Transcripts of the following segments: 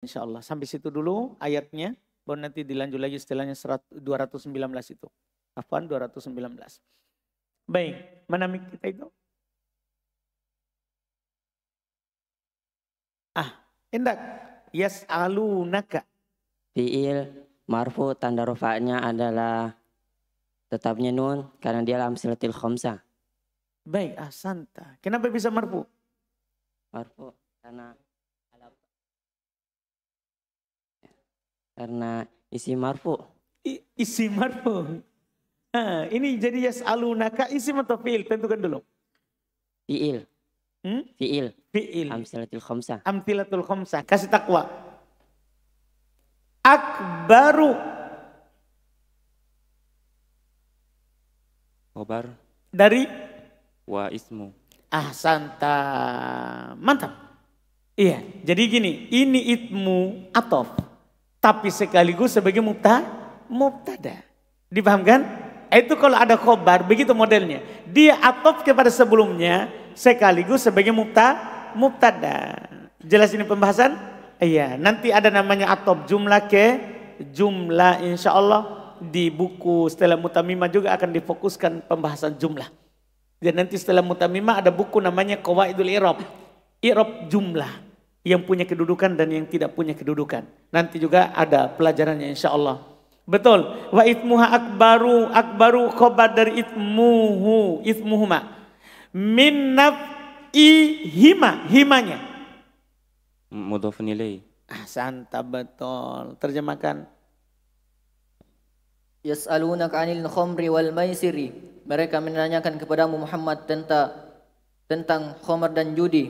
Insya Allah. Sampai situ dulu ayatnya. Baru nanti dilanjut lagi setelahnya 219 itu. Afwan 219. Baik. Mana mic kita itu? Ah, yes alu naka Fi'il marfu tanda rufanya adalah tetapnya nun karena dia dalam silatil khomsa. Baik, ah santa Kenapa bisa marfu? Marfu karena Karena isi marfu. I, isi marfu. Nah, ini jadi yes alunaka isi atau fi'il? Tentukan dulu. Fi'il. Hmm? Fi'il. Fi'il. Amtilatul khomsa. Amtilatul khomsa. Kasih takwa. Akbaru. Khobar. Dari? Wa ismu. Ah santa. Mantap. Iya. Jadi gini. Ini itmu atof. Tapi sekaligus sebagai mubta, mubtada. Dipahamkan? Itu kalau ada khobar, begitu modelnya. Dia atop kepada sebelumnya, sekaligus sebagai mukta mubtada. Jelas ini pembahasan? Iya, nanti ada namanya atop jumlah ke jumlah insya Allah di buku setelah mutamima juga akan difokuskan pembahasan jumlah. Dan nanti setelah mutamima ada buku namanya Kowa Idul Irob. Irob jumlah yang punya kedudukan dan yang tidak punya kedudukan. Nanti juga ada pelajarannya insya Allah. Betul. Wa itmuha akbaru akbaru khobar dari itmuhu itmuhuma. Min naf'i hima himanya. Mudah nilai. Ah, santa betul. Terjemahkan. Yas'alunaka 'anil khomri wal maisiri. Mereka menanyakan kepadamu Muhammad tentang tentang khomar dan judi.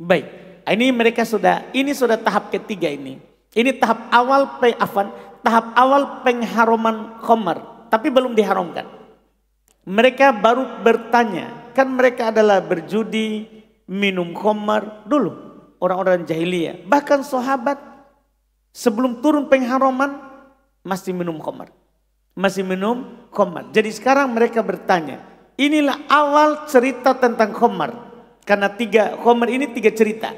Baik. Ini mereka sudah, ini sudah tahap ketiga ini. Ini tahap awal afan, tahap awal pengharuman khamar, tapi belum diharamkan. Mereka baru bertanya, kan mereka adalah berjudi, minum khamar dulu orang-orang jahiliyah. Bahkan sahabat sebelum turun pengharuman masih minum khamar. Masih minum khamar. Jadi sekarang mereka bertanya, inilah awal cerita tentang khamar. Karena tiga khamar ini tiga cerita.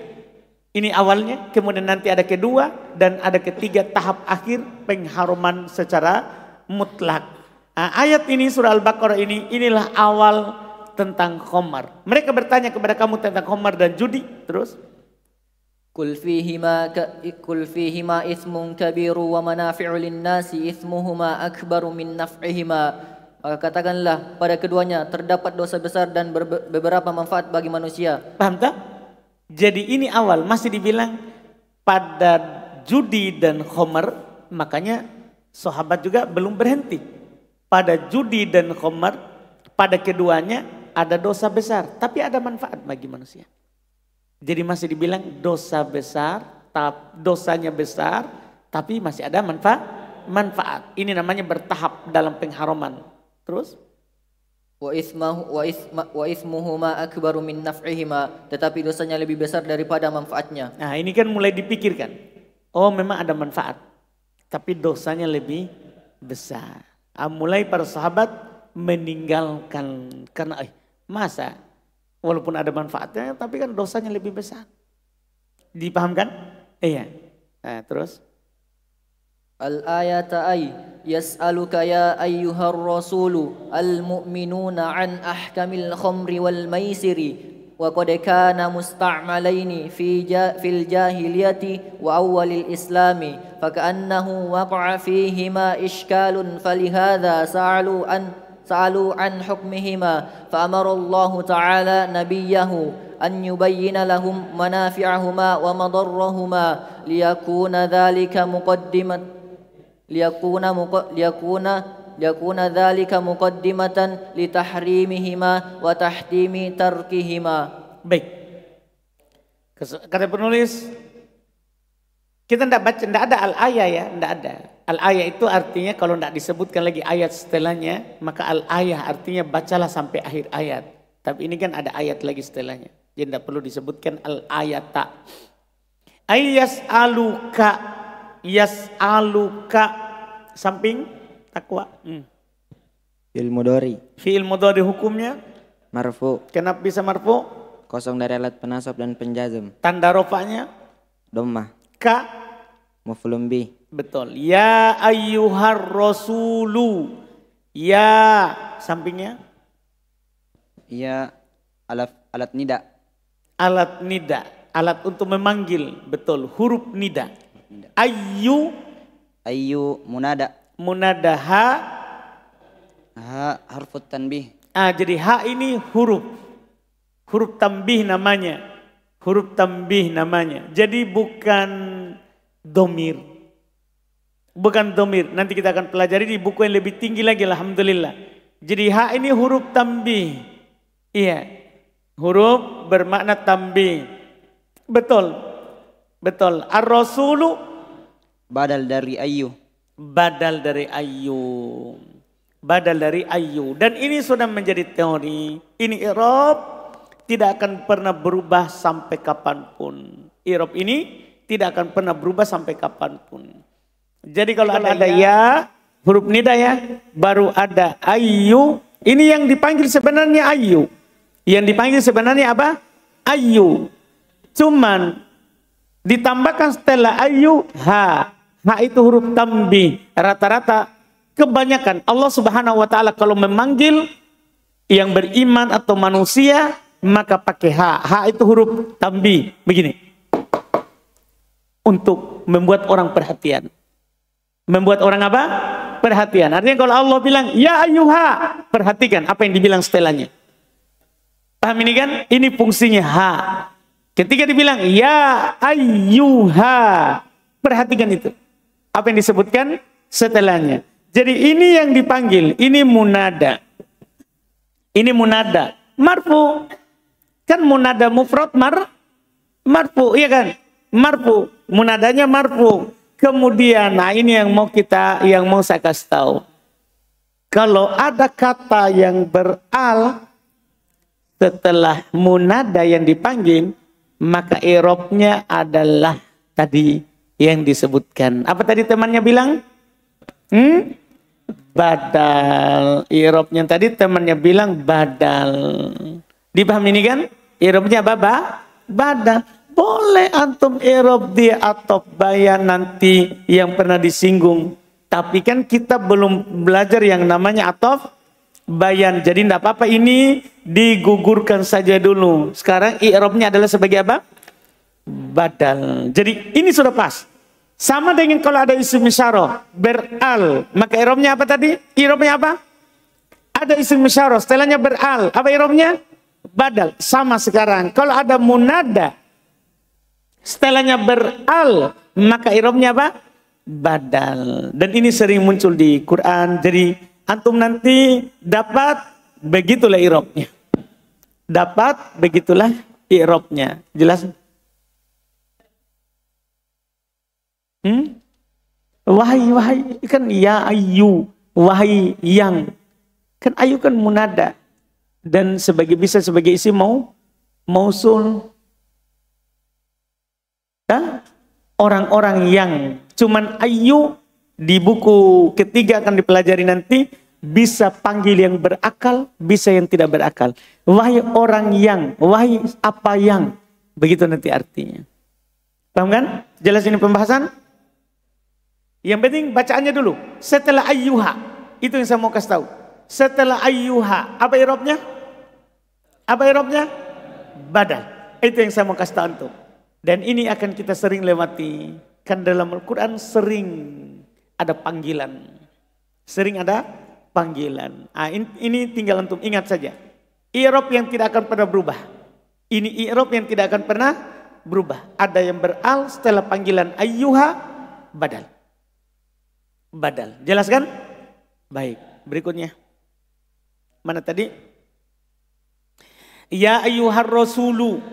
Ini awalnya, kemudian nanti ada kedua dan ada ketiga tahap akhir pengharuman secara mutlak. Nah, ayat ini surah Al-Baqarah ini inilah awal tentang khamar. Mereka bertanya kepada kamu tentang khamar dan judi. Terus Kul fihima kul ma ismun kabiru wa manafi'u lin-nasi ismuhuma akbaru min naf'ihima. Maka katakanlah pada keduanya terdapat dosa besar dan beberapa manfaat bagi manusia. Paham tak? Jadi ini awal masih dibilang pada judi dan khomer makanya sahabat juga belum berhenti. Pada judi dan khomer pada keduanya ada dosa besar tapi ada manfaat bagi manusia. Jadi masih dibilang dosa besar, dosanya besar tapi masih ada manfaat. Manfaat ini namanya bertahap dalam pengharuman. Terus wa ismahu wa isma wa akbaru min naf'ihima tetapi dosanya lebih besar daripada manfaatnya. Nah, ini kan mulai dipikirkan. Oh, memang ada manfaat. Tapi dosanya lebih besar. Ah, mulai para sahabat meninggalkan karena eh, masa walaupun ada manfaatnya tapi kan dosanya lebih besar. Dipahamkan? Iya. Nah, terus الآية أي يسألك يا أيها الرسول المؤمنون عن أحكم الخمر والميسر وقد كان مستعملين في في الجاهلية وأول الإسلام فكأنه وقع فيهما إشكال فلهذا سألوا أن سألوا عن حكمهما فأمر الله تعالى نبيه أن يبين لهم منافعهما ومضرهما ليكون ذلك مقدمة liyakuna muqa, liyakuna yakuna dzalika muqaddimatan li tahrimihima wa tahdimi Baik. Kata penulis kita tidak baca, tidak ada al-ayah ya, tidak ada. Al-ayah itu artinya kalau tidak disebutkan lagi ayat setelahnya, maka al-ayah artinya bacalah sampai akhir ayat. Tapi ini kan ada ayat lagi setelahnya. Jadi tidak perlu disebutkan al ayat tak Ayas aluka yas'aluka samping takwa. Hmm. Fi'il mudori. Fi'il mudori hukumnya? Marfu. Kenapa bisa marfu? Kosong dari alat penasab dan penjazm. Tanda rofanya Domah. Ka? Mufulum Betul. Ya ayyuhar rasulu. Ya. Sampingnya? Ya alat alat nida. Alat nida. Alat untuk memanggil. Betul. Huruf nida. Ayu ayu munada. Munada ha ha harfut tanbih. Ah jadi ha ini huruf. Huruf tanbih namanya. Huruf tanbih namanya. Jadi bukan domir. Bukan domir. Nanti kita akan pelajari di buku yang lebih tinggi lagi Alhamdulillah. Jadi ha ini huruf tanbih. Iya. Huruf bermakna tanbih. Betul. Betul. Ar-rasulu badal dari ayu. Badal dari ayu. Badal dari ayu. Dan ini sudah menjadi teori. Ini irob tidak akan pernah berubah sampai kapanpun. Irob ini tidak akan pernah berubah sampai kapanpun. Jadi kalau, Jadi kalau ada, ada ya. ya, huruf nida ya, baru ada ayu. Ini yang dipanggil sebenarnya ayu. Yang dipanggil sebenarnya apa? Ayu. Cuman ditambahkan setelah ayu ha ha itu huruf tambi rata-rata kebanyakan Allah Subhanahu wa taala kalau memanggil yang beriman atau manusia maka pakai ha ha itu huruf tambi begini untuk membuat orang perhatian membuat orang apa perhatian artinya kalau Allah bilang ya ayu ayuha perhatikan apa yang dibilang setelahnya paham ini kan ini fungsinya ha Ketika dibilang ya ayyuha, perhatikan itu. Apa yang disebutkan setelahnya. Jadi ini yang dipanggil, ini munada. Ini munada. Marfu. Kan munada mufrad mar marfu, iya kan? Marfu. Munadanya marfu. Kemudian, nah ini yang mau kita yang mau saya kasih tahu. Kalau ada kata yang beral setelah munada yang dipanggil, maka irobnya adalah tadi yang disebutkan. Apa tadi temannya bilang? Hmm? Badal. Irobnya tadi temannya bilang badal. Dipahami ini kan? Irobnya apa? Ba? Badal. Boleh antum irob dia atau bayan nanti yang pernah disinggung. Tapi kan kita belum belajar yang namanya atof bayan. Jadi tidak apa-apa ini digugurkan saja dulu. Sekarang i'robnya adalah sebagai apa? Badal. Jadi ini sudah pas. Sama dengan kalau ada isim isyarah beral, maka i'robnya apa tadi? I'robnya apa? Ada isim isyarah, setelahnya beral. Apa i'robnya? Badal. Sama sekarang. Kalau ada munada setelahnya beral, maka i'robnya apa? Badal. Dan ini sering muncul di Quran. Jadi Antum nanti dapat begitulah irobnya. Dapat begitulah irobnya. Jelas? Hmm? Wahai, wahai. Kan ya ayu. Wahai yang. Kan ayu kan munada. Dan sebagai bisa sebagai isi mau mausul. Orang-orang yang. Cuman ayu di buku ketiga akan dipelajari nanti bisa panggil yang berakal, bisa yang tidak berakal. Wahai orang yang, wahai apa yang. Begitu nanti artinya. Paham kan? Jelas ini pembahasan? Yang penting bacaannya dulu. Setelah ayuha Itu yang saya mau kasih tahu. Setelah ayuha Apa irobnya? Apa irobnya? Badal. Itu yang saya mau kasih tahu untuk. Dan ini akan kita sering lewati. Kan dalam Al-Quran sering ada panggilan. Sering ada panggilan. Ah, ini tinggal untuk ingat saja. Irob yang tidak akan pernah berubah. Ini irob yang tidak akan pernah berubah. Ada yang beral setelah panggilan ayyuha badal. Badal. Jelas kan? Baik. Berikutnya. Mana tadi? Ya ayyuhar rasulu.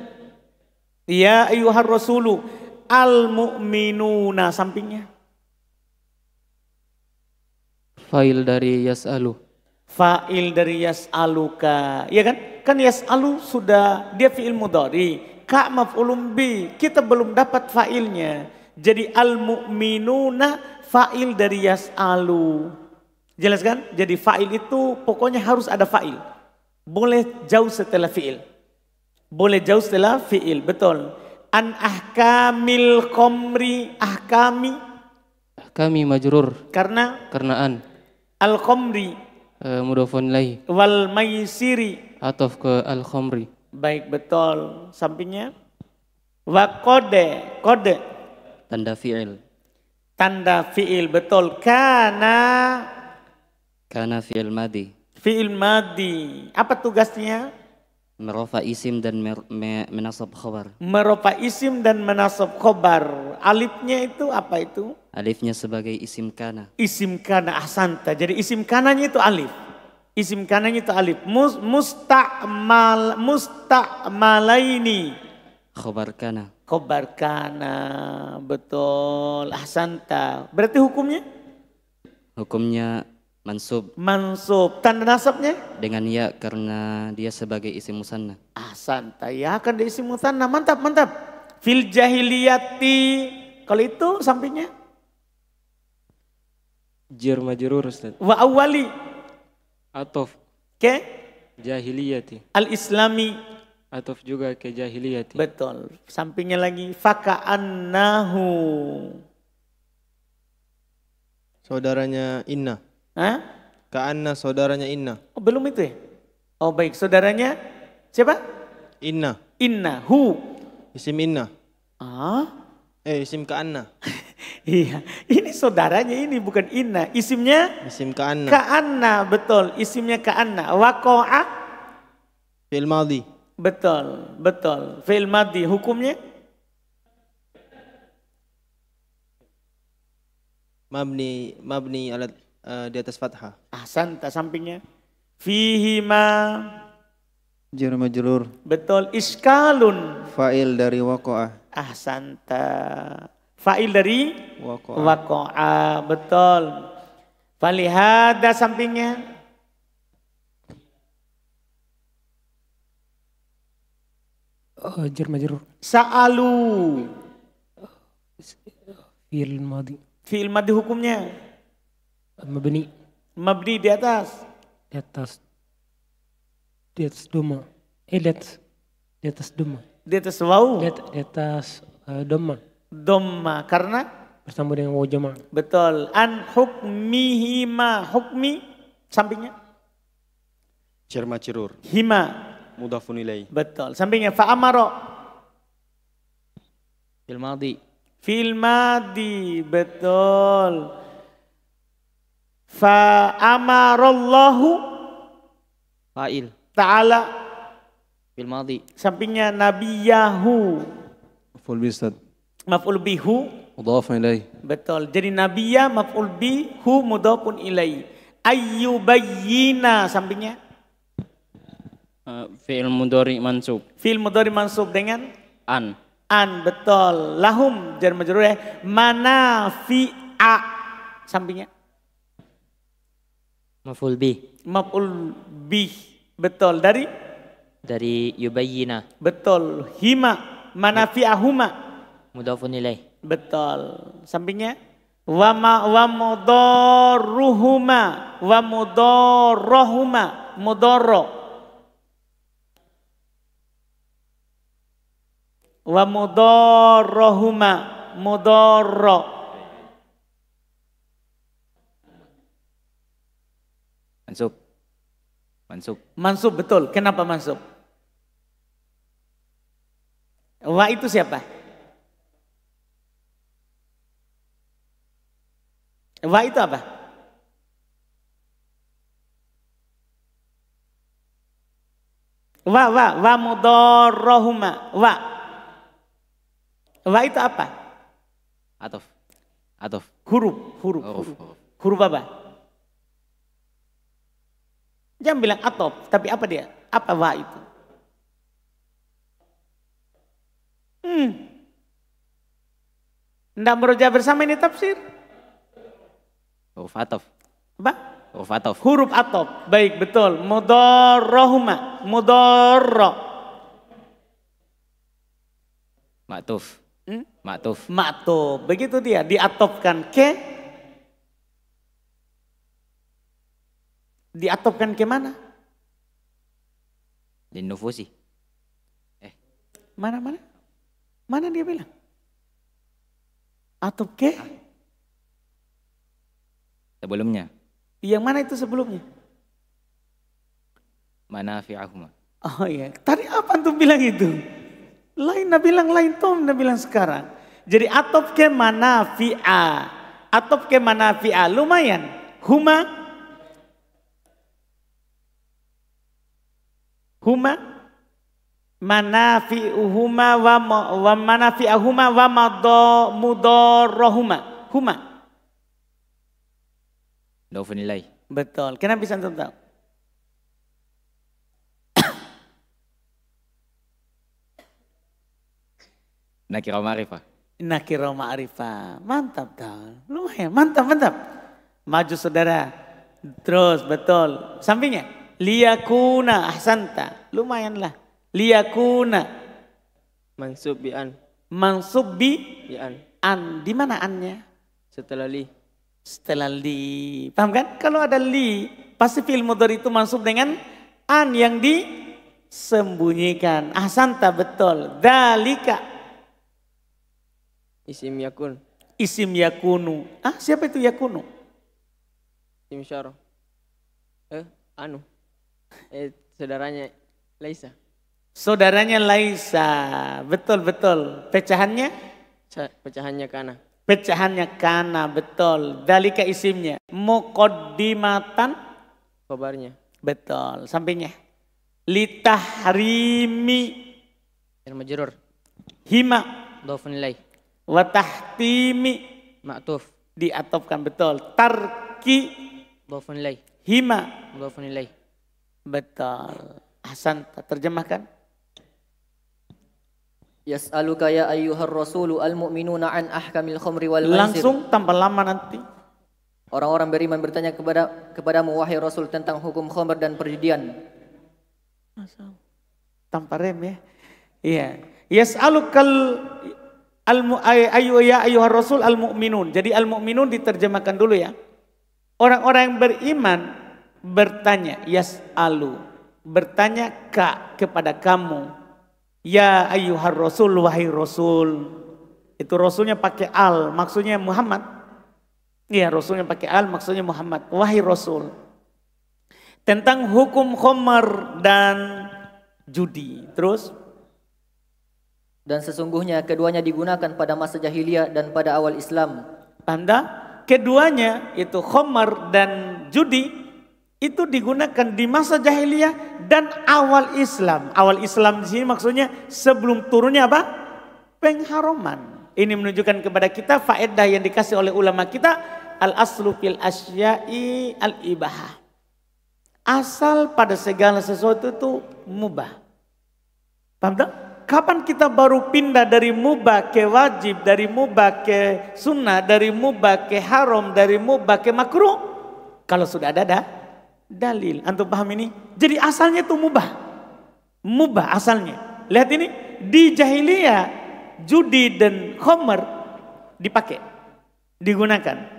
Ya ayyuhar rasulu. Al mu'minuna sampingnya. Fa'il dari yas'alu. Fa'il dari yas'aluka. Ya kan? Kan yas'alu sudah dia fi'il mudhari. Ka maf'ulun bi. Kita belum dapat fa'ilnya. Jadi al-mu'minuna fa'il dari yas'alu. Jelas kan? Jadi fa'il itu pokoknya harus ada fa'il. Boleh jauh setelah fi'il. Boleh jauh setelah fi'il, betul. An ahkamil komri ahkami. Ahkami majrur. Karena? Karena an al khomri uh, eh, mudofon lai wal maisiri atof ke al khomri baik betul sampingnya wa kode kode tanda fiil tanda fiil betul Karena. Karena fiil madi fiil madi apa tugasnya Merofa isim dan mer, me, menasab khobar. Merofa isim dan menasab khobar. Alifnya itu apa itu? Alifnya sebagai isim kana. Isim kana asanta ah, Jadi isim kananya itu alif. Isim kananya itu alif. Mus, musta'mal, musta'malaini. Khobar kana. Khobar kana. Betul. asanta ah, Berarti hukumnya? Hukumnya Mansub. Mansub. Tanda nasabnya? Dengan ya karena dia sebagai isi musanna. Ah santai ya kan dia isi musanna. Mantap, mantap. Fil jahiliyati. Kalau itu sampingnya? Jir majrur Ustaz. Wa awali. Atof. Ke? Jahiliyati. Al islami. Atof juga ke jahiliyati. Betul. Sampingnya lagi. Faka'annahu. Saudaranya Inna. Hah? Ka'anna saudaranya Inna. Oh, belum itu ya? Oh baik, saudaranya siapa? Inna. Inna, who? Isim Inna. Ah? Eh, isim Ka'anna. iya, ini saudaranya ini bukan Inna. Isimnya? Isim Ka'anna. Ka'anna, betul. Isimnya Ka'anna. Wako'a? Fi'il madhi. Betul, betul. Fi'il madhi, hukumnya? mabni mabni alat Eh, di atas fathah. Ahsan tak sampingnya. Fihima. Jar majrur. Betul. Iskalun. Fa'il dari waqa'ah. Ahsan tak. Fa'il dari waqa'ah. Waqa'ah. Betul. Falihada sampingnya. Uh, eh, jar Sa'alu. Fi'il madi. Fi'il hukumnya. Mabni. Mabni di atas. Di atas. Di atas doma. Eh di atas. Di atas doma. Di atas wau. Di, di atas uh, doma. Doma karena bersama dengan wau jama. Betul. An hukmihi ma hukmi sampingnya. Cerma cirur. Hima. Mudafun ilai. Betul. Sampingnya fa'amaro. Fil madi. Fil madi, betul. Fa amarallahu fa'il. Ta'ala fil madhi. Sampingnya nabiyahu. Maf'ul bi Ustaz. Maf'ul bihu. Mudhaf ilai Betul. Jadi nabiyah maf'ul bihu mudhafun ilai. Ayyubayyina sampingnya. Uh, fi'il mudhari mansub. Fi'il mudhari mansub dengan an. An betul. Lahum jar majrur ya. Manafi'a sampingnya. Maf'ul bih. Maf'ul bih. Betul. Dari? Dari yubayyina. Betul. Hima. Manafi'ahuma. Mudafun ilaih. Betul. Sampingnya? Wa ma wa mudarruhuma wa mudarrahuma mudarra wa mudarrahuma mudarra Mansub. Mansub. Mansub betul. Kenapa mansub? Wa itu siapa? Wa itu apa? Wa wa wa mudarrahuma. wa. Wa itu apa? Atof. Atof. Huruf, huruf, oh, huruf. Oh. Huruf apa? Jangan bilang atop, tapi apa dia? Apa wa itu? Hmm. Tidak merujak bersama ini tafsir. Huruf atop. Apa? Huruf atop. Huruf atop. Baik, betul. Mudorrohuma. Mudorro. Maktuf. Hmm? Maktuf. Maktuf. Begitu dia diatopkan ke diatopkan kemana? mana? Di nufusi. Eh, mana mana? Mana dia bilang? Atop ke? Ah. Sebelumnya. Yang mana itu sebelumnya? Mana fi'ahuma. Oh iya, tadi apa tuh bilang itu? Lain Nabi bilang lain tom Nabi bilang sekarang. Jadi atop ke fi'a. Atop ke fi'a. lumayan. Huma huma manafi'uhuma wa wa manafi'ahuma wa mudarrahuma huma Daufun nilai. Betul. Kenapa bisa antum tahu? nakira ma'rifah. nakira ma'rifah. Mantap dah. Lumayan. Mantap, mantap. Maju saudara. Terus, betul. Sampingnya. Liyakuna ahsanta. Lumayanlah. Liyakuna. Mansub bi an. Mansub bi, an. an. Di mana annya? Setelah li. Setelah li. Paham kan? Kalau ada li, pasti fil mudhari itu mansub dengan an yang disembunyikan. Ahsanta betul. Dalika. Isim yakun. Isim yakunu. Ah, siapa itu yakunu? Isim syarah. Eh, anu eh, saudaranya Laisa. Saudaranya Laisa, betul-betul. Pecahannya? Pecahannya Kana. Pecahannya Kana, betul. Dalika isimnya. Mukodimatan? Kobarnya. Betul, sampingnya. Litahrimi. Majrur. Hima. Dofun ilai. Watahtimi. Maktuf. diatopkan betul. Tarki. Dofun ilai. Hima. Dofun ilai. Betul. Hasan terjemahkan. Yas'aluka ya ayyuhar rasulu al-mu'minuna an ahkamil khomri wal maisir. Langsung tanpa lama nanti. Orang-orang beriman bertanya kepada kepadamu wahai Rasul tentang hukum khamr dan perjudian. Tanpa rem ya. Iya. Yas'alukal al ayu ya ayyuhar rasul al mu'minun. Jadi al mu'minun diterjemahkan dulu ya. Orang-orang yang beriman bertanya yas'alu bertanya Kak kepada kamu ya ayyuhar rasul wahai rasul itu rasulnya pakai al maksudnya Muhammad ya rasulnya pakai al maksudnya Muhammad wahai rasul tentang hukum khamar dan judi terus dan sesungguhnya keduanya digunakan pada masa jahiliyah dan pada awal Islam. Tanda keduanya itu khamar dan judi itu digunakan di masa jahiliyah dan awal Islam. Awal Islam di sini maksudnya sebelum turunnya apa? Pengharuman. Ini menunjukkan kepada kita faedah yang dikasih oleh ulama kita al aslu fil asya'i al ibaha Asal pada segala sesuatu itu mubah. Paham tak? Kapan kita baru pindah dari mubah ke wajib, dari mubah ke sunnah, dari mubah ke haram, dari mubah ke makruh? Kalau sudah ada dah dalil. Antum paham ini? Jadi asalnya itu mubah. Mubah asalnya. Lihat ini, di jahiliyah judi dan khomer dipakai, digunakan.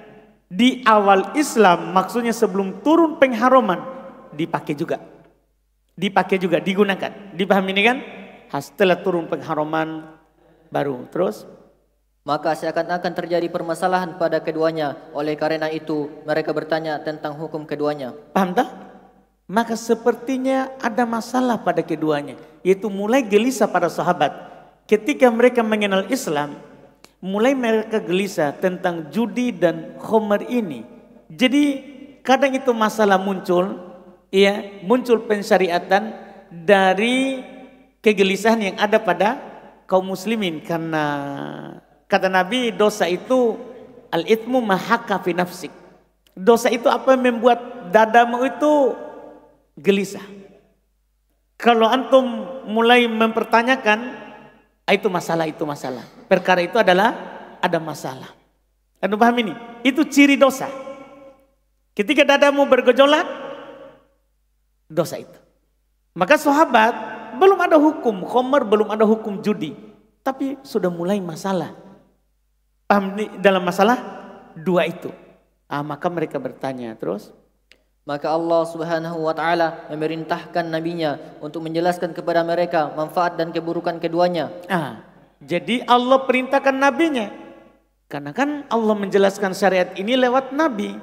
Di awal Islam maksudnya sebelum turun pengharuman dipakai juga. Dipakai juga, digunakan. Dipahami ini kan? Setelah turun pengharuman baru terus maka seakan-akan terjadi permasalahan pada keduanya. Oleh karena itu, mereka bertanya tentang hukum keduanya. Paham tak? Maka sepertinya ada masalah pada keduanya, yaitu mulai gelisah para sahabat. Ketika mereka mengenal Islam, mulai mereka gelisah tentang judi dan khomer ini. Jadi kadang itu masalah muncul, ya muncul pensyariatan dari kegelisahan yang ada pada kaum muslimin karena Kata Nabi, dosa itu al-itmu mahaka fi nafsik. Dosa itu apa yang membuat dadamu itu gelisah. Kalau antum mulai mempertanyakan, itu masalah, itu masalah. Perkara itu adalah ada masalah. anda paham ini? Itu ciri dosa. Ketika dadamu bergejolak, dosa itu. Maka sahabat belum ada hukum, khomer belum ada hukum judi. Tapi sudah mulai masalah Paham dalam masalah dua itu. Ah, maka mereka bertanya terus. Maka Allah Subhanahu wa taala memerintahkan nabinya untuk menjelaskan kepada mereka manfaat dan keburukan keduanya. Ah, jadi Allah perintahkan nabinya. Karena kan Allah menjelaskan syariat ini lewat nabi.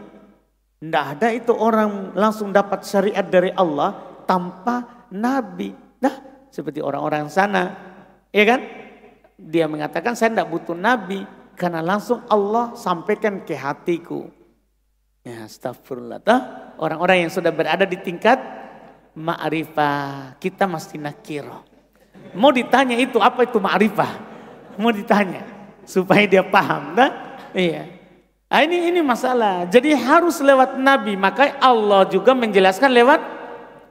Tidak ada itu orang langsung dapat syariat dari Allah tanpa nabi. Nah, seperti orang-orang sana, ya kan? Dia mengatakan saya tidak butuh nabi, karena langsung Allah sampaikan ke hatiku. Ya astagfirullah. Tuh, orang-orang yang sudah berada di tingkat ma'rifah. Kita mesti nakiroh. Mau ditanya itu apa itu ma'rifah? Mau ditanya. Supaya dia paham. Dah? Iya. Nah, ini ini masalah. Jadi harus lewat Nabi. Maka Allah juga menjelaskan lewat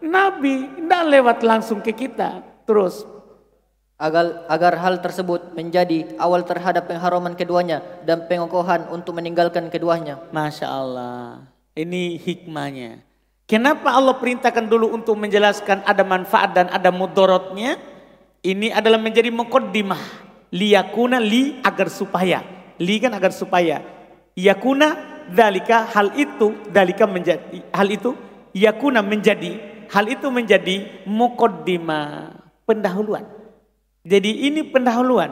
Nabi, tidak lewat langsung ke kita. Terus agar, agar hal tersebut menjadi awal terhadap pengharaman keduanya dan pengokohan untuk meninggalkan keduanya. Masya Allah, ini hikmahnya. Kenapa Allah perintahkan dulu untuk menjelaskan ada manfaat dan ada mudorotnya? Ini adalah menjadi mukaddimah. Liyakuna li agar supaya. Li kan agar supaya. Yakuna dalika hal itu dalika menjadi hal itu yakuna menjadi hal itu menjadi mukaddimah pendahuluan. Jadi ini pendahuluan.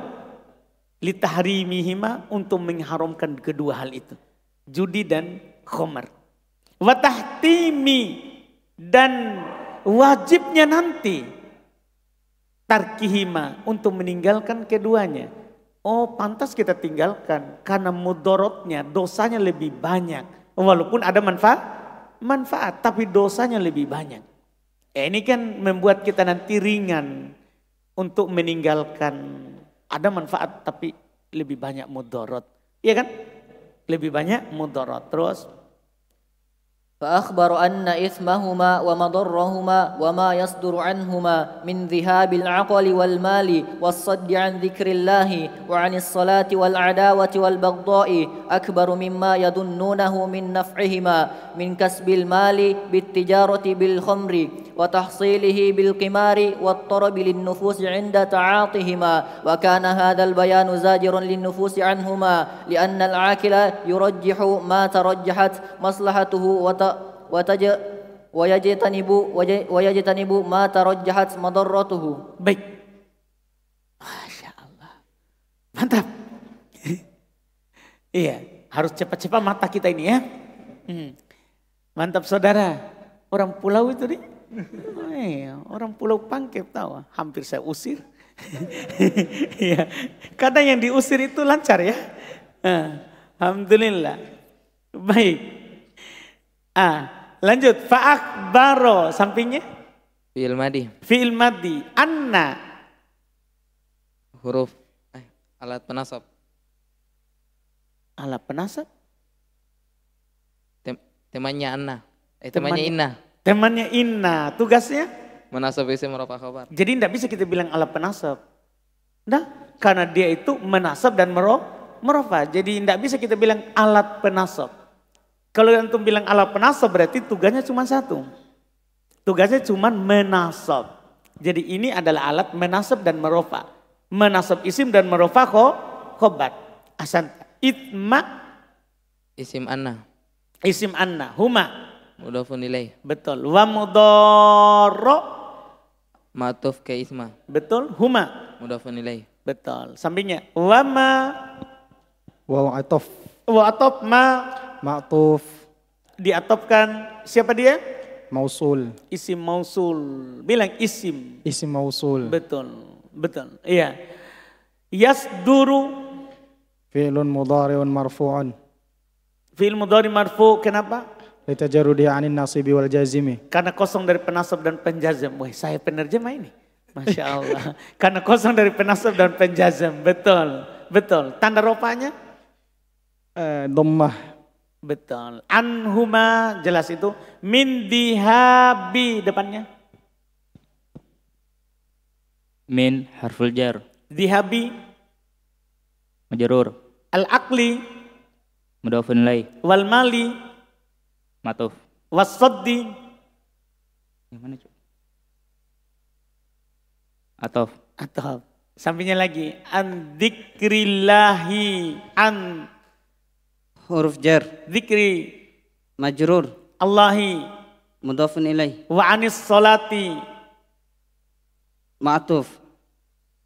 Litahrimihima untuk mengharamkan kedua hal itu. Judi dan khomer. Watahtimi dan wajibnya nanti. Tarkihima untuk meninggalkan keduanya. Oh pantas kita tinggalkan karena mudorotnya dosanya lebih banyak. Walaupun ada manfaat, manfaat tapi dosanya lebih banyak. Eh, ini kan membuat kita nanti ringan untuk meninggalkan ada manfaat tapi lebih banyak mudorot. Iya kan? Lebih banyak mudorot. Terus فأخبر أن إثمهما ومضرهما وما يصدر عنهما من ذهاب العقل والمال والصد عن ذكر الله وعن الصلاة والعداوة والبغضاء أكبر مما يظنونه من نفعهما من كسب المال بالتجارة بالخمر وتحصيله بالقمار والطرب للنفوس عند تعاطهما وكان هذا البيان زاجر للنفوس عنهما لأن العاكل يرجح ما ترجحت مصلحته وتج... ويجتنب ويجتنب ما ترجحت مضرته ما شاء الله mantap iya harus cepat-cepat mata kita ini ya hmm. mantap saudara orang pulau itu nih Hey, iya, orang Pulau Pangkep tahu, hampir saya usir. Iya, kadang yang diusir itu lancar ya. Ah, Alhamdulillah. Baik. Ah, lanjut. baro Sampingnya? Fi'il madi. Fi'il madi. Anna. Huruf. Eh, alat penasab. Alat penasab? Tem temanya Anna. Eh, temanya, temannya Inna. Temannya inna, tugasnya? Menasab isim merupakan khabat Jadi tidak bisa kita bilang ala penasab. Nah, karena dia itu menasab dan mero, merofa. Jadi tidak bisa kita bilang alat penasab. Kalau antum bilang alat penasab berarti tugasnya cuma satu. Tugasnya cuma menasab. Jadi ini adalah alat menasab dan merofa. Menasab isim dan merofa kho, kobat. Asan. Itma. Isim anna. Isim anna. Huma Mudhofun ilaih. Betul. Wa mudhara matuf ke isma. Betul. Huma. Mudhofun ilaih. Betul. Sampingnya wa ma wa atof. Wa atof ma ma'tuf. Diatofkan siapa dia? Mausul. Isim mausul. Bilang isim. Isim mausul. Betul. Betul. Iya. Yasduru fi'lun mudariun marfu'un. Fil mudhari marfu' kenapa? litajarudi anin nasibi wal jazimi. Karena kosong dari penasab dan penjazam. Wah, saya penerjemah ini. Masya Allah. Karena kosong dari penasab dan penjazam. Betul. Betul. Tanda ropanya? Uh, eh, dommah. Betul. Anhuma jelas itu. Min dihabi depannya. Min harful jar. Dihabi. Majarur. Al-akli. Mudafun lay, Wal mali matuf. Wasaddi. Gimana, mana cuy? Atau atau sampingnya lagi andikrillahi an huruf jar zikri majrur Allahi Mudafun ilaih wa anis salati ma'tuf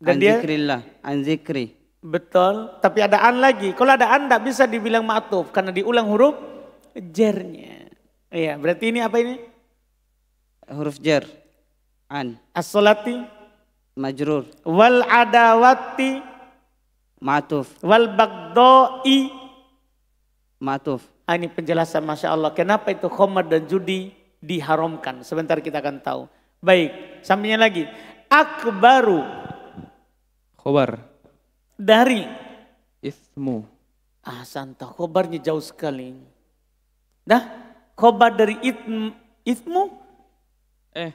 an zikrillah an zikri betul tapi ada an lagi kalau ada an tidak bisa dibilang ma'tuf karena diulang huruf jarnya Iya, berarti ini apa ini? Huruf jar. An. As-salati majrur. Wal adawati matuf. Wal bagdoi matuf. Ah, ini penjelasan Masya Allah. Kenapa itu khomar dan judi diharamkan? Sebentar kita akan tahu. Baik, sampingnya lagi. Akbaru. Khobar. Dari. Ismu. Ah, santa. Khobarnya jauh sekali. Dah, khobar dari ism, ismu eh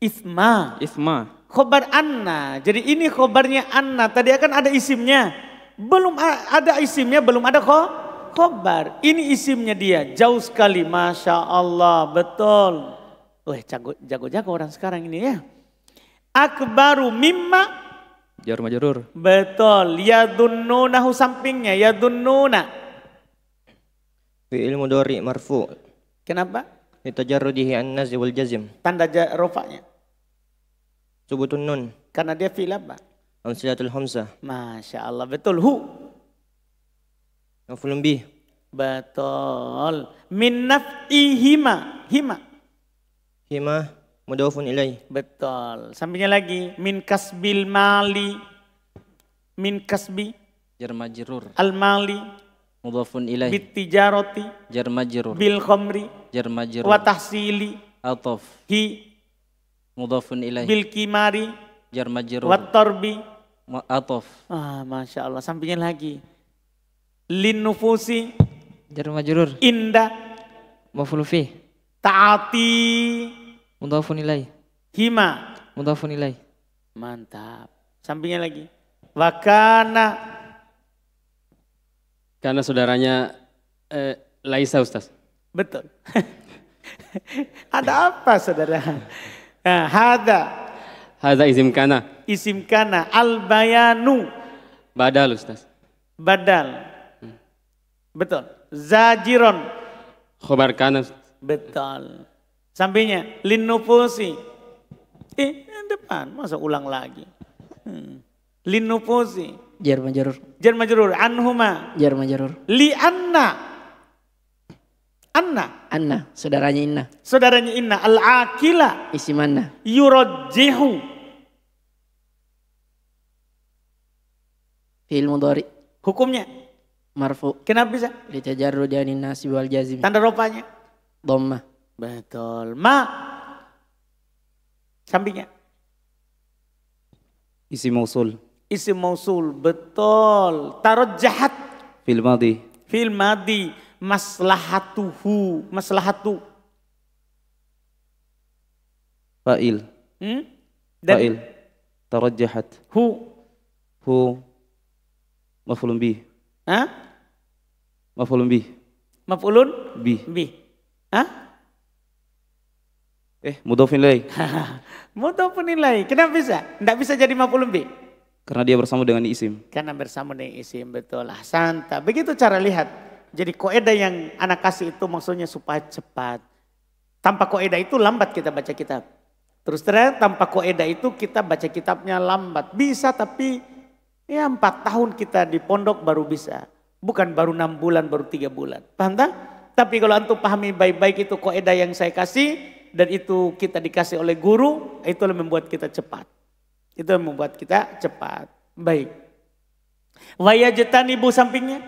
isma isma khobar anna jadi ini khobarnya anna tadi akan ada isimnya belum ada isimnya belum ada khobar ini isimnya dia jauh sekali masya Allah betul Wah jago-jago orang sekarang ini ya akbaru mimma jarur majrur betul yadunnunahu sampingnya yadunnunah Fi'il Dori marfu. Kenapa? Litajarrudihi an nazi wal jazim. Tanda Jarofanya, Subutun nun. Karena dia fi'il apa? Amsilatul hamzah. Masya Allah betul hu. Mafulun bi? Betul. Min naf'ihima. Hima. Hima mudawfun ilai. Betul. Sampingnya lagi min kasbil mali. Min kasbi. Jerma jirur. Al mali. Mudafun ilaih tijarati jar majrur bil khamri jar majrur wa tahsili ataf hi mudhafun ilaih bil kimari jar majrur wa tarbi ataf ah masya Allah sampingnya lagi lin nufusi jar majrur inda maf'ul fi taati Mudafun ilaih hima Mudafun ilaih mantap sampingnya lagi wakana karena saudaranya eh, Laisa Ustaz. Betul. Ada apa saudara? Nah, hada. Hada isim kana. Isim kana. Al bayanu. Badal Ustaz. Badal. Hmm. Betul. Zajiron. Khobar kana. Betul. Sampainya. Linnufusi. Eh, depan. Masa ulang lagi. Hmm. Linnufusi. Jar majrur. Jar majrur. Anhuma. Jar majrur. Li anna. Anna. Anna, saudaranya Inna. Saudaranya Inna. Al-Akila. Isim Anna. Yurajjihu. Fil mudhari. Hukumnya? Marfu. Kenapa bisa? tajarru dianin nasib wal jazim. Tanda rupanya? Dhamma. Betul. Ma. Sampingnya? Isi mausul isim mausul betul tarajjahat fil madi fil madi maslahatuhu maslahatu fa'il hmm? Dan fa'il tarajjahat hu hu maf'ulun bi ha maf'ulun bi maf'ulun bi bi ha eh mudhafin ilaih mudhafin ilaih kenapa bisa enggak bisa jadi maf'ulun bi karena dia bersama dengan isim. Karena bersama dengan isim, betul. Santa. Begitu cara lihat. Jadi koeda yang anak kasih itu maksudnya supaya cepat. Tanpa koeda itu lambat kita baca kitab. Terus terang tanpa koeda itu kita baca kitabnya lambat. Bisa tapi ya empat tahun kita di pondok baru bisa. Bukan baru enam bulan, baru tiga bulan. Paham tak? Tapi kalau antum pahami baik-baik itu koeda yang saya kasih dan itu kita dikasih oleh guru, itu membuat kita cepat. Itu membuat kita cepat. Baik. Waya Wayajetan ibu sampingnya?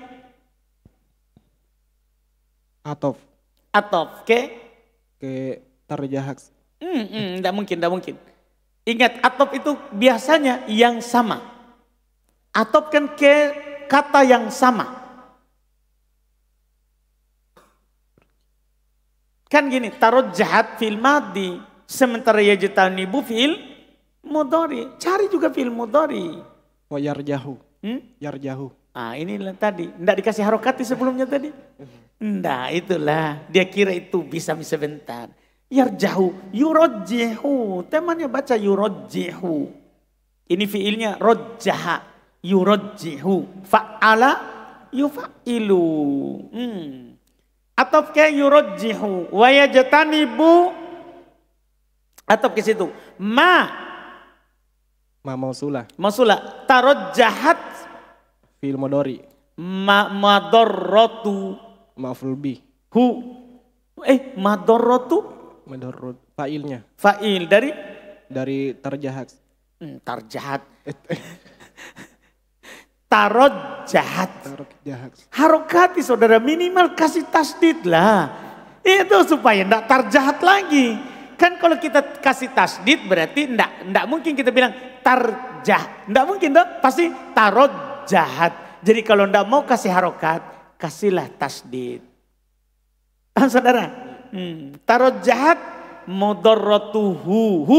Atof. Atof, ke? Ke tarjahak. Hmm, hmm, tidak mungkin, tidak mungkin. Ingat, atop itu biasanya yang sama. Atop kan ke kata yang sama. Kan gini, taruh jahat fil madi, sementara yajtanibu fil mudori. Cari juga film mudori. Wa yarjahu. Hmm? Yarjahu. Ah ini tadi, ndak dikasih harokati sebelumnya tadi. Enggak, itulah. Dia kira itu bisa bisa bentar. Yarjahu, yurojehu Temannya baca yurojehu Ini fiilnya rojaha yurojehu Fa'ala, yufa'ilu. Hmm. Atau ke jatani bu. Atau ke situ. Ma Ma mausula. Mausula. Tarot jahat. Fil modori. Ma madorrotu. Ma fulbi. Hu. Eh, madorrotu. Madorrot. Failnya. Fail dari? Dari terjahat. Hmm, tarjahat. Eh, eh. Tarot jahat. Tarot jahat. Harokati saudara minimal kasih tasdid lah. Itu supaya tidak tarjahat lagi. Kan kalau kita kasih tasdid berarti tidak enggak mungkin kita bilang tarjah. tidak mungkin tuh, pasti tarot jahat. Jadi kalau ndak mau kasih harokat, kasihlah tasdid. Paham saudara? Hmm. Tarot jahat mudorotuhuhu.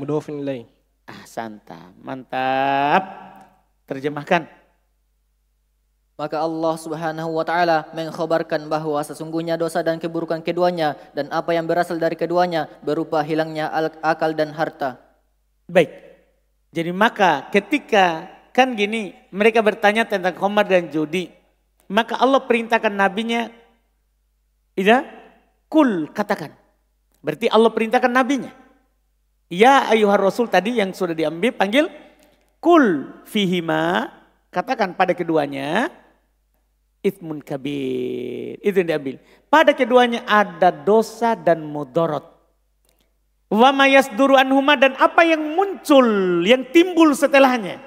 Mudofin mudhofin Ah, santa. Mantap. Terjemahkan. Maka Allah Subhanahu wa taala mengkhabarkan bahwa sesungguhnya dosa dan keburukan keduanya dan apa yang berasal dari keduanya berupa hilangnya akal dan harta. Baik. Jadi maka ketika kan gini mereka bertanya tentang Khomar dan judi. Maka Allah perintahkan nabinya Ida kul katakan. Berarti Allah perintahkan nabinya. Ya ayuhar rasul tadi yang sudah diambil panggil kul fihima katakan pada keduanya itmun kabir. Itu yang diambil. Pada keduanya ada dosa dan mudorot. Wamayas duruan huma dan apa yang muncul, yang timbul setelahnya.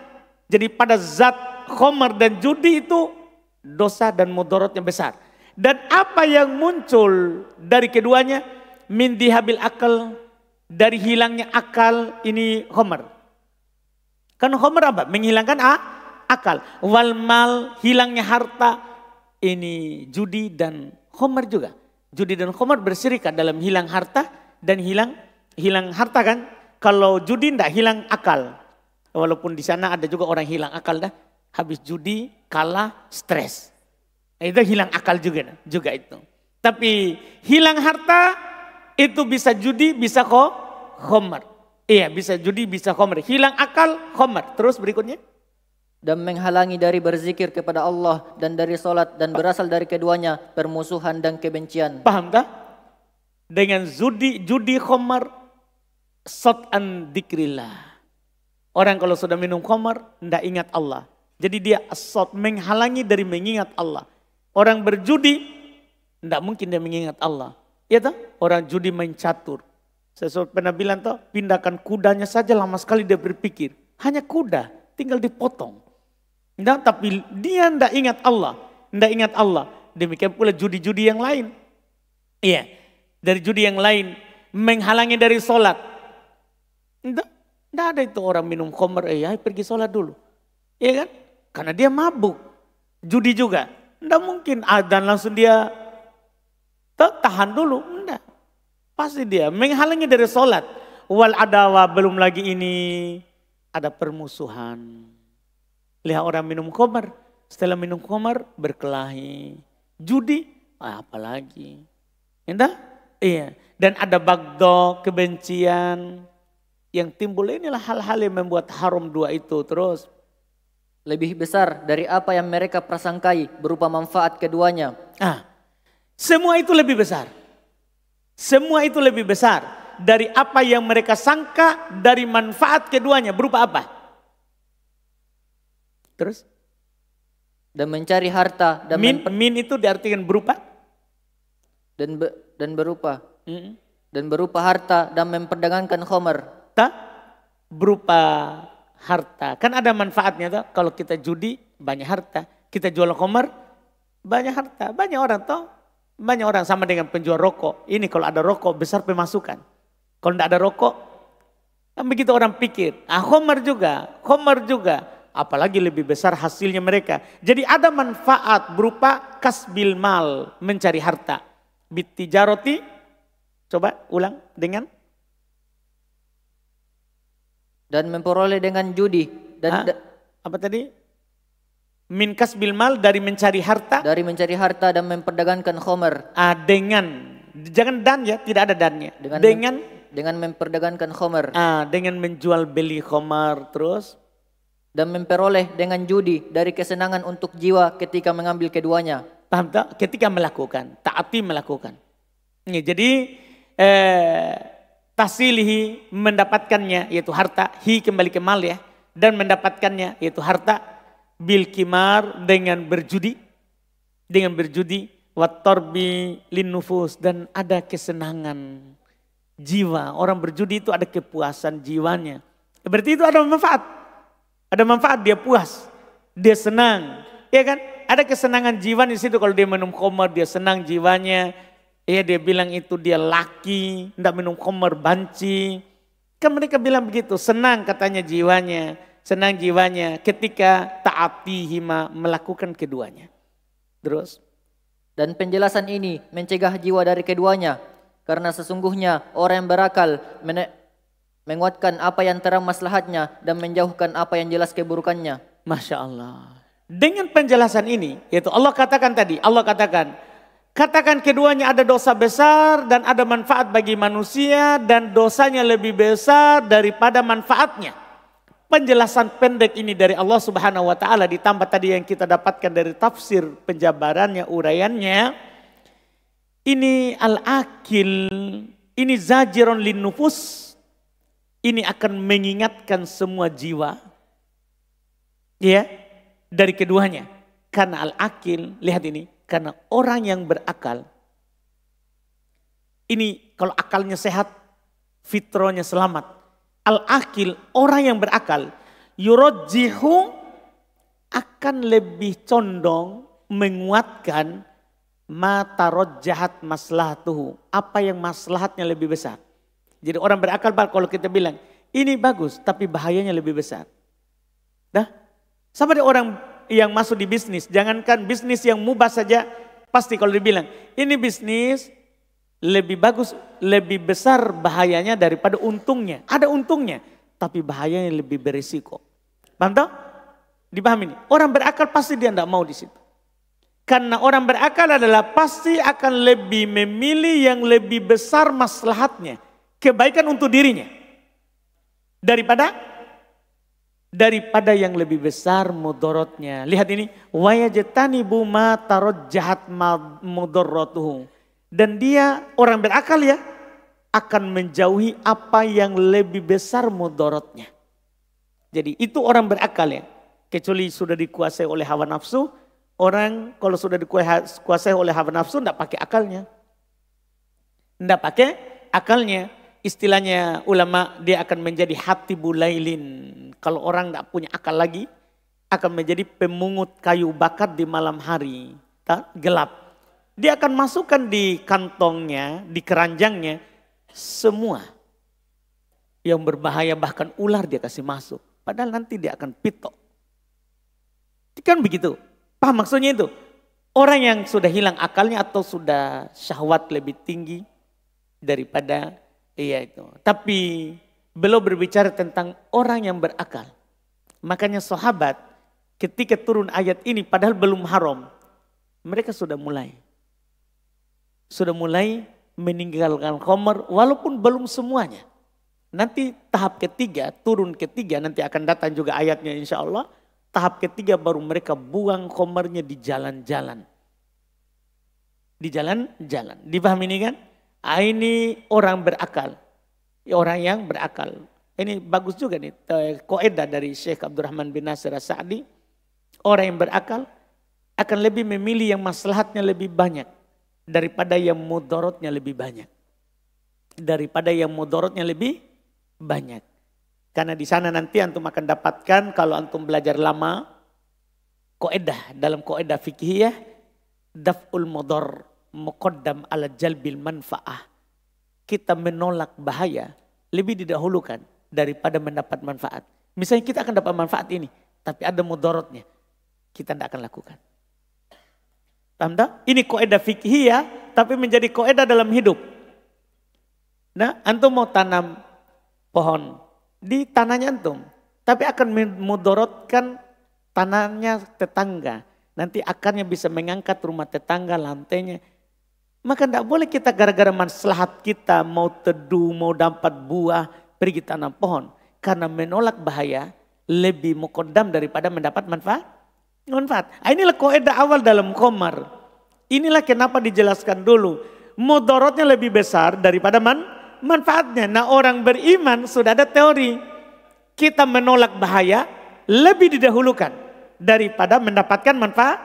Jadi pada zat khomer dan judi itu dosa dan mudorot besar. Dan apa yang muncul dari keduanya, mindi habil akal, dari hilangnya akal ini khomer. Kan khomer apa? Menghilangkan ah, akal. Wal mal, hilangnya harta, ini judi dan khomer juga. Judi dan khomer berserikat dalam hilang harta dan hilang hilang harta kan? Kalau judi tidak hilang akal. Walaupun di sana ada juga orang hilang akal dah. Habis judi kalah stres. Itu hilang akal juga, juga itu. Tapi hilang harta itu bisa judi, bisa kok khomer. Iya, bisa judi, bisa khomer. Hilang akal, khomer. Terus berikutnya dan menghalangi dari berzikir kepada Allah dan dari sholat dan berasal dari keduanya permusuhan dan kebencian. Paham tak? Dengan judi, judi khomer Sot an dikrillah. Orang kalau sudah minum khamar, tidak ingat Allah. Jadi dia sot menghalangi dari mengingat Allah. Orang berjudi, tidak mungkin dia mengingat Allah. Ya toh? Orang judi mencatur. Saya pernah bilang toh, pindahkan kudanya saja lama sekali dia berpikir. Hanya kuda, tinggal dipotong. Nah, tapi dia tidak ingat Allah. Tidak ingat Allah. Demikian pula judi-judi yang lain. Iya, dari judi yang lain. Menghalangi dari sholat Enggak, enggak ada itu orang minum komer, eh, ayo pergi sholat dulu. Iya kan? Karena dia mabuk. Judi juga. Enggak mungkin adan ah, langsung dia tahan dulu. Enggak. Pasti dia menghalangi dari sholat. Wal adawa belum lagi ini. Ada permusuhan. Lihat orang minum komer. Setelah minum komer berkelahi. Judi, ah, apalagi. Entah? Iya. Dan ada bagdo, kebencian. Yang timbul inilah hal-hal yang membuat haram dua itu terus. Lebih besar dari apa yang mereka prasangkai berupa manfaat keduanya. Ah, semua itu lebih besar. Semua itu lebih besar dari apa yang mereka sangka dari manfaat keduanya berupa apa? Terus? Dan mencari harta dan min, min itu diartikan berupa dan be, dan berupa mm -hmm. dan berupa harta dan memperdagangkan khomer harta berupa harta. Kan ada manfaatnya tuh kalau kita judi banyak harta, kita jual komer banyak harta, banyak orang tuh banyak orang sama dengan penjual rokok. Ini kalau ada rokok besar pemasukan. Kalau tidak ada rokok, kan begitu orang pikir. Ah komer juga, komer juga. Apalagi lebih besar hasilnya mereka. Jadi ada manfaat berupa kasbil mal, mencari harta. Biti jaroti, coba ulang dengan dan memperoleh dengan judi dan ah, da apa tadi min kasbil mal dari mencari harta dari mencari harta dan memperdagangkan khomer ah dengan jangan dan ya tidak ada dannya dengan dengan mem dengan memperdagangkan khomer ah dengan menjual beli khomer terus dan memperoleh dengan judi dari kesenangan untuk jiwa ketika mengambil keduanya paham tak ketika melakukan taati melakukan ya, jadi eh, tasilihi mendapatkannya yaitu harta hi kembali ke mal ya dan mendapatkannya yaitu harta bil kimar dengan berjudi dengan berjudi watorbi linufus dan ada kesenangan jiwa orang berjudi itu ada kepuasan jiwanya berarti itu ada manfaat ada manfaat dia puas dia senang ya kan ada kesenangan jiwa di situ kalau dia minum khamar dia senang jiwanya Iya dia bilang itu dia laki, tidak minum komer banci. Kan mereka bilang begitu, senang katanya jiwanya. Senang jiwanya ketika taati hima melakukan keduanya. Terus. Dan penjelasan ini mencegah jiwa dari keduanya. Karena sesungguhnya orang yang berakal menguatkan apa yang terang maslahatnya dan menjauhkan apa yang jelas keburukannya. Masya Allah. Dengan penjelasan ini, yaitu Allah katakan tadi, Allah katakan, Katakan keduanya ada dosa besar dan ada manfaat bagi manusia dan dosanya lebih besar daripada manfaatnya. Penjelasan pendek ini dari Allah Subhanahu wa taala ditambah tadi yang kita dapatkan dari tafsir penjabarannya, uraiannya. Ini al-akil, ini zajiron linufus, ini akan mengingatkan semua jiwa. Ya, dari keduanya. Karena al-akil, lihat ini, karena orang yang berakal, ini kalau akalnya sehat, fitronya selamat. Al-akil, orang yang berakal, yurojihu akan lebih condong menguatkan mata roh jahat maslah tuh. Apa yang maslahatnya lebih besar. Jadi orang berakal pak kalau kita bilang, ini bagus tapi bahayanya lebih besar. Nah, Sama ada orang yang masuk di bisnis. Jangankan bisnis yang mubah saja, pasti kalau dibilang, ini bisnis lebih bagus, lebih besar bahayanya daripada untungnya. Ada untungnya, tapi bahayanya lebih berisiko. Paham tak? Dipahami ini. Orang berakal pasti dia tidak mau di situ. Karena orang berakal adalah pasti akan lebih memilih yang lebih besar maslahatnya. Kebaikan untuk dirinya. Daripada daripada yang lebih besar mudorotnya. Lihat ini, wayajtani buma tarot jahat mudorotuhu. Dan dia orang berakal ya akan menjauhi apa yang lebih besar mudorotnya. Jadi itu orang berakal ya. Kecuali sudah dikuasai oleh hawa nafsu, orang kalau sudah dikuasai oleh hawa nafsu tidak pakai akalnya. Tidak pakai akalnya istilahnya ulama dia akan menjadi hati bulailin. Kalau orang tidak punya akal lagi akan menjadi pemungut kayu bakar di malam hari tak gelap. Dia akan masukkan di kantongnya, di keranjangnya semua yang berbahaya bahkan ular dia kasih masuk. Padahal nanti dia akan pitok. Kan begitu. Paham maksudnya itu? Orang yang sudah hilang akalnya atau sudah syahwat lebih tinggi daripada Iya itu. Tapi beliau berbicara tentang orang yang berakal. Makanya sahabat ketika turun ayat ini padahal belum haram. Mereka sudah mulai. Sudah mulai meninggalkan khamar walaupun belum semuanya. Nanti tahap ketiga, turun ketiga nanti akan datang juga ayatnya insya Allah. Tahap ketiga baru mereka buang komernya di jalan-jalan. Di jalan-jalan. Dipahami ini kan? Ah, ini orang berakal. Orang yang berakal. Ini bagus juga nih. Koedah dari Syekh Abdurrahman bin Nasir Sa'di. Orang yang berakal akan lebih memilih yang maslahatnya lebih banyak daripada yang mudorotnya lebih banyak. Daripada yang mudorotnya lebih banyak. Karena di sana nanti antum akan dapatkan kalau antum belajar lama koedah dalam koedah fikih ya daf'ul mudor mukaddam ala jalbil manfaah. Kita menolak bahaya lebih didahulukan daripada mendapat manfaat. Misalnya kita akan dapat manfaat ini, tapi ada mudaratnya. Kita tidak akan lakukan. Paham tak? Ini koedah fikih ya, tapi menjadi koedah dalam hidup. Nah, antum mau tanam pohon di tanahnya antum, tapi akan memudorotkan tanahnya tetangga. Nanti akarnya bisa mengangkat rumah tetangga, lantainya. Maka tidak boleh kita gara-gara selahat kita mau teduh, mau dapat buah, pergi tanam pohon. Karena menolak bahaya lebih mukodam daripada mendapat manfaat. Manfaat. Ah, inilah koedah awal dalam komar. Inilah kenapa dijelaskan dulu. Mudorotnya lebih besar daripada man, manfaatnya. Nah orang beriman sudah ada teori. Kita menolak bahaya lebih didahulukan daripada mendapatkan manfaat.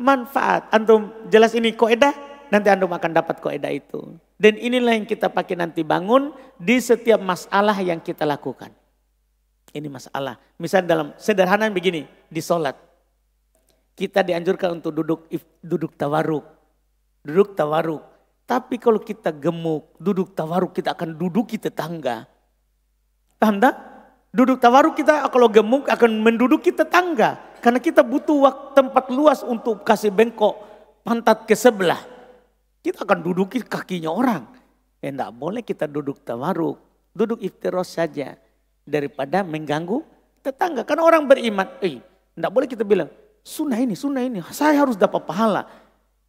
Manfaat. Antum jelas ini koedah? Nanti Anda akan dapat koedah itu. Dan inilah yang kita pakai nanti bangun di setiap masalah yang kita lakukan. Ini masalah. Misalnya dalam sederhana begini, di sholat. Kita dianjurkan untuk duduk duduk tawaruk. Duduk tawaruk. Tapi kalau kita gemuk, duduk tawaruk kita akan duduk kita tangga. Paham tak? Duduk tawaruk kita kalau gemuk akan menduduki tetangga. Karena kita butuh waktu tempat luas untuk kasih bengkok pantat ke sebelah. Kita akan duduki kakinya orang. Ya enggak boleh kita duduk tawaruk. Duduk iftiros saja. Daripada mengganggu tetangga. Karena orang beriman. Eh, enggak boleh kita bilang, sunnah ini, sunnah ini. Saya harus dapat pahala.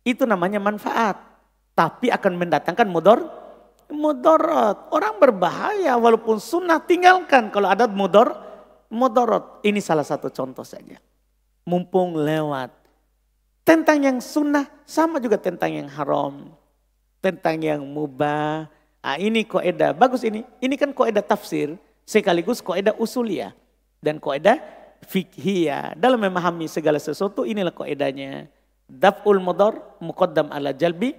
Itu namanya manfaat. Tapi akan mendatangkan mudor, mudorot. Orang berbahaya walaupun sunnah tinggalkan. Kalau ada mudor, mudorot. Ini salah satu contoh saja. Mumpung lewat tentang yang sunnah sama juga tentang yang haram. Tentang yang mubah. Ah, ini koedah, bagus ini. Ini kan koedah tafsir sekaligus koedah usuliyah. dan koedah fikhiyah. Dalam memahami segala sesuatu inilah koedahnya. Daf'ul mudor muqaddam ala jalbi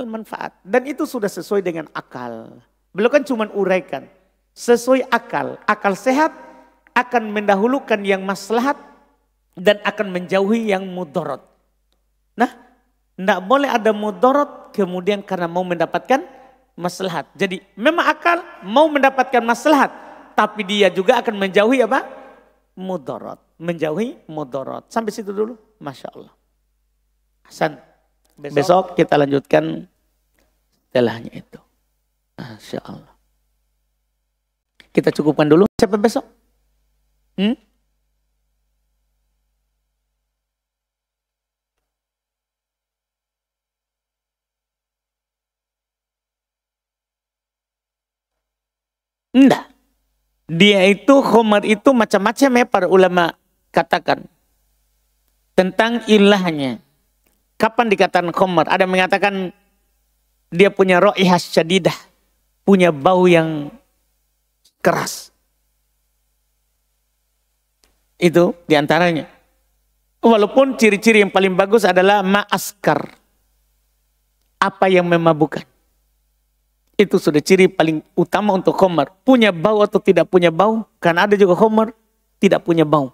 manfaat. Dan itu sudah sesuai dengan akal. Beliau kan cuma uraikan. Sesuai akal. Akal sehat akan mendahulukan yang maslahat dan akan menjauhi yang mudorot. Nah, tidak boleh ada mudorot kemudian karena mau mendapatkan maslahat. Jadi memang akal mau mendapatkan maslahat, tapi dia juga akan menjauhi apa? Mudorot, menjauhi mudorot. Sampai situ dulu, masya Allah. Hasan, besok, besok kita lanjutkan setelahnya itu. Masya Allah. Kita cukupkan dulu. Sampai besok. Hmm? Enggak. Dia itu Homer itu macam-macam ya para ulama katakan tentang ilahnya. Kapan dikatakan Homer? Ada mengatakan dia punya roh roihas syadidah, punya bau yang keras. Itu diantaranya. Walaupun ciri-ciri yang paling bagus adalah ma'askar. Apa yang memabukkan. Itu sudah ciri paling utama untuk homer. Punya bau atau tidak punya bau. Karena ada juga homer tidak punya bau.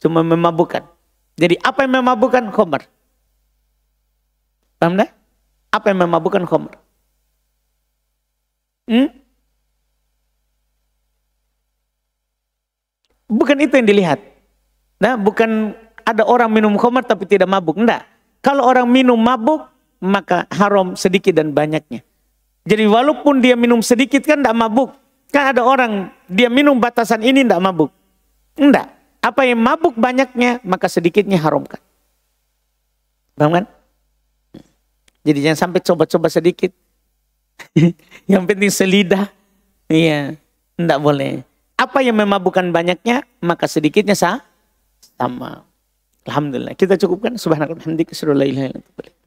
Cuma memabukkan. Jadi apa yang memabukkan? Homer. Paham Apa yang memabukkan homer? Hmm? Bukan itu yang dilihat. Nah, bukan ada orang minum homer tapi tidak mabuk. Enggak. Kalau orang minum mabuk, maka haram sedikit dan banyaknya. Jadi walaupun dia minum sedikit kan tidak mabuk. Kan ada orang dia minum batasan ini tidak mabuk. Enggak. Apa yang mabuk banyaknya maka sedikitnya haramkan. Paham kan? Jadi jangan sampai coba-coba sedikit. yang penting selidah. Iya. tidak boleh. Apa yang memabukkan banyaknya maka sedikitnya sah. Sama. Alhamdulillah. Kita cukupkan. Subhanallah. Alhamdulillah.